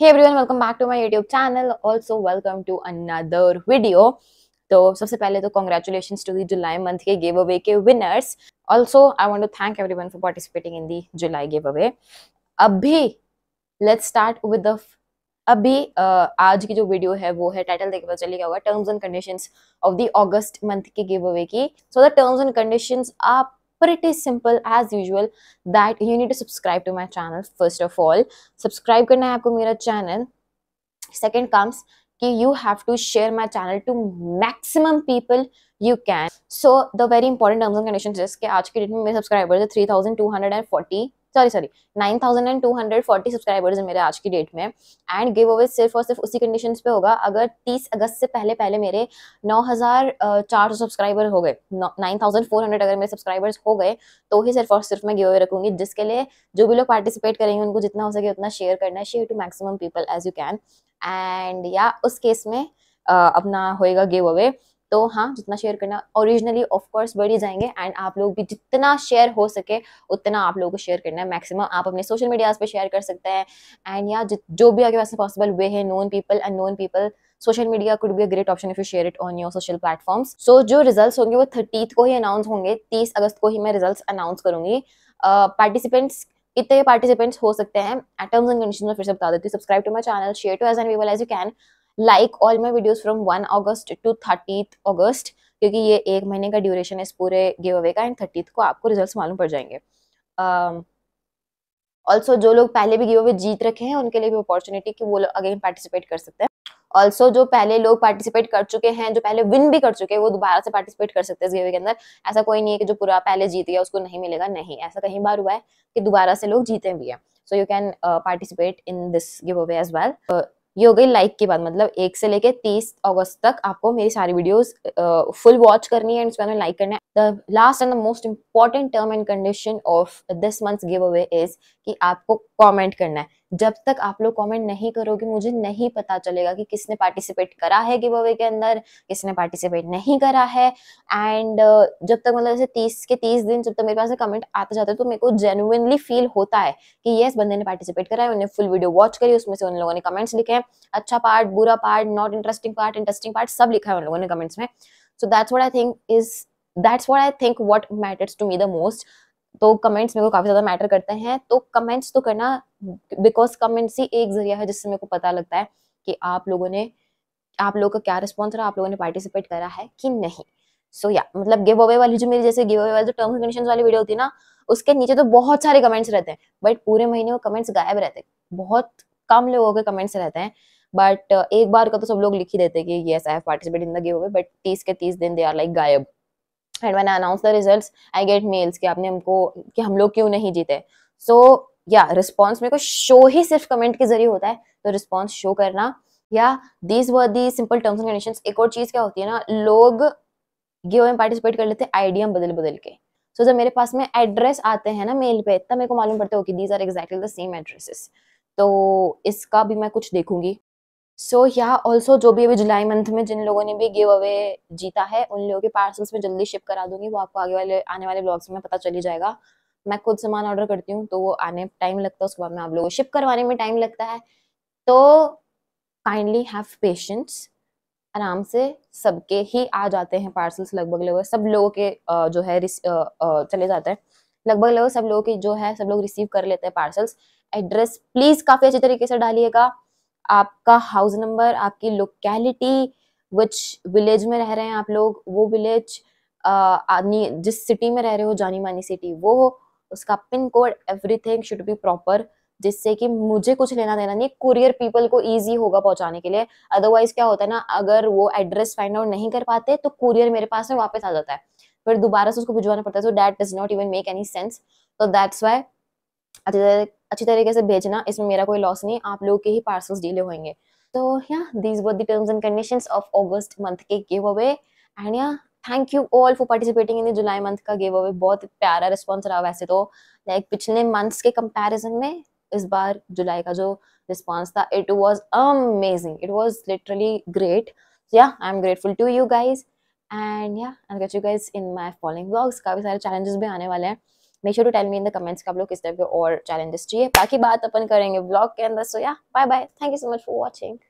hey everyone welcome back to my YouTube channel also welcome to another video तो सबसे पहले तो congratulation to the July month के give away के winners also I want to thank every for participating in the July give away अभी let's start with the अभी uh, आज की जो वीडियो है वो है टाइटल देख पता चली terms and conditions of the August month के गिव अवे की so the terms and conditions आप but it is simple as usual that you need to subscribe to my channel first of all subscribe karna hai aapko mera channel second comes ki you have to share my channel to maximum people you can so the very important terms and conditions is कि aaj ke date mein mere subscribers है 3240 sorry sorry nine thousand and two hundred forty subscribers है मेरे आज की date में and give away सिर्फ और सिर्फ उसी कंडीशन पे होगा अगर तीस अगस्त से पहले पहले मेरे नौ हजार चार सौ सब्सक्राइबर हो गए नाइन थाउजेंड फोर हंड्रेड अगर मेरे सब्सक्राइबर्स हो गए तो ही सिर्फ और सिर्फ मैं गिव अवे रखूंगी जिसके लिए जो भी लोग पार्टिसिपेट करेंगे उनको जितना हो सके उतना शेयर करना है share to maximum people as you can and या उस केस में अपना होएगा गिव अवे तो हाँ जितना शेयर करना ओरिजिनली ऑफकोर्स बढ़ ही जाएंगे एंड आप लोग भी जितना शेयर हो सके उतना आप लोगों को शेयर करना है मैक्सिमम आप अपने सोशल मीडियाज पे शेयर कर सकते हैं एंड या जो भी आगे पास पॉसिबल वे है known people and known people social media could be a great option if you share it on your social platform so जो रिजल्ट होंगे वो थर्टीथ को ही अनाउंस होंगे तीस अगस्त को ही मैं रिजल्ट अनाउंस करूंगी पार्टिसिपेंट्स uh, कितने पार्टिसिपेंट्स हो सकते हैं एटम्स एंड कंडीशन में फिर से बता देती हूँ subscribe to my channel share to as and well as you can like all my videos from one August to thirty August क्योंकि ये एक महीने का ड्यूरेशन है इस पूरे गिव अवे का एंड थर्टी को आपको रिजल्ट मालूम पड़ जाएंगे ऑल्सो um, uh, जो लोग पहले भी गिव अवे जीत रखे हैं उनके लिए भी अपॉर्चुनिटी कि वो लोग अगेन पार्टिसिपेट कर सकते हैं ऑल्सो जो पहले लोग पार्टिसिपेट कर चुके हैं जो पहले विन भी कर चुके हैं वो दोबारा से पार्टिसिपेट कर सकते हैं इस गेवे के अंदर ऐसा कोई नहीं है कि जो पूरा पहले जीत गया उसको नहीं मिलेगा नहीं ऐसा कहीं बार हुआ है कि दोबारा से लोग जीते भी हैं so you can participate in this give away as well ये हो गई लाइक के बाद मतलब एक से लेके तीस अगस्त तक आपको मेरी सारी वीडियोस फुल वॉच करनी है उसके बाद लाइक करना है the last and the most important term and condition of this month give away is कि आपको कॉमेंट करना है जब तक आप लोग कमेंट नहीं करोगे मुझे नहीं पता चलेगा कि किसने पार्टिसिपेट करा है गिव अवे के अंदर किसने पार्टिसिपेट नहीं करा है एंड uh, जब तक मतलब जैसे तीस के तीस दिन जब तक मेरे पास कमेंट आते जाते तो मेरे को जेनुअनली फील होता है कि यस बंदे ने पार्टिसिपेट करा है उन्हें फुल वीडियो वॉच करी उसमें से उन लोगों ने कमेंट्स लिखे हैं अच्छा पार्ट बुरा part not interesting part interesting part सब लिखा है उन लोगों ने कमेंट्स में so that's what I think is that's what i think what matters to me the most तो कमेंट्स मेरे को काफ़ी ज़्यादा मैटर करते हैं तो कमेंट्स तो करना बिकॉज कमेंट्स ही एक जरिया है जिससे मेरे को पता लगता है कि आप लोगों ने आप लोगों का क्या रिस्पॉन्स रहा आप लोगों ने पार्टिसिपेट करा है कि नहीं सो so, या yeah, मतलब गिव अवे वाली जो मेरी जैसे गिव अवे वाली जो टर्म्स एंड कंडीशन वाली वीडियो होती है ना उसके नीचे तो बहुत सारे कमेंट्स रहते हैं बट पूरे महीने वो कमेंट्स गायब रहते हैं बहुत कम लोगों के कमेंट्स रहते हैं बट एक बार का तो सब लोग लिख ही देते हैं कि yes I have participate in the give away but तीस के तीस दिन दे आर लाइक गायब and when I announce the result I get mails कि आपने हमको कि हम लोग क्यों नहीं जीते सो या रिस्पॉन्स मेरे को शो ही सिर्फ कमेंट के जरिए होता है तो रिस्पॉन्स शो करना या these were the simple terms and condition एक और चीज़ क्या होती है ना लोग गिव में पार्टिसिपेट कर लेते हैं आइडिया बदल बदल के सो so, जब मेरे पास में एड्रेस आते हैं ना मेल पे तब मेरे को मालूम पड़ता है कि these are exactly the same addresses तो इसका भी मैं कुछ देखूंगी सो या ऑल्सो जो भी अभी जुलाई मंथ में जिन लोगों ने भी गिव अवे जीता है उन लोगों के पार्सल्स में जल्दी शिप करा दूंगी वो आपको आगे वाले आने वाले ब्लॉग्स में पता चली जाएगा मैं खुद सामान ऑर्डर करती हूँ तो वो आने टाइम लगता है उसके बाद में आप लोगों को शिप करवाने में टाइम लगता है तो काइंडली हैव पेशेंस आराम से सबके ही आ जाते हैं पार्सल्स लगभग लगभग सब लोगों के जो है चले जाते हैं लगभग लगभग सब लोगों के जो है सब लोग रिसीव कर लेते हैं पार्सल्स एड्रेस प्लीज काफी अच्छे तरीके से डालिएगा आपका हाउस नंबर आपकी लोकेलिटी विच विलेज में रह रहे हैं आप लोग वो विलेज जिस सिटी में रह रहे हो जानी मानी सिटी वो उसका pin code everything should be proper जिससे कि मुझे कुछ लेना देना नहीं कुरियर पीपल को इजी होगा पहुंचाने के लिए अदरवाइज क्या होता है ना अगर वो एड्रेस फाइंड आउट नहीं कर पाते तो कुरियर मेरे पास में वापस आ जाता है फिर दोबारा से उसको भिजवाना पड़ता है so that does not even make any sense तो दैट्स वाई अच्छी तरीके से भेजना इसमें मेरा कोई लॉस नहीं आप लोगों के ही पार्सल्स डीले होंगे तो या these were the terms and condition of August month के give away and yeah thank you all for participating in जुलाई मंथ का गिव अवे बहुत प्यारा रिस्पॉन्स रहा वैसे तो लाइक like, पिछले मंथ्स के कंपेरिजन में इस बार जुलाई का जो रिस्पॉन्स था it was amazing it was literally great yeah I am grateful to you guys and yeah I get you guys in my following blogs काफ़ी सारे चैलेंजेस भी आने वाले हैं make sure to tell me in the comments का आप लोग किस टाइप के और चैलेंजेस चाहिए बाकी बात अपन करेंगे ब्लॉग के अंदर so yeah bye bye thank you so much for watching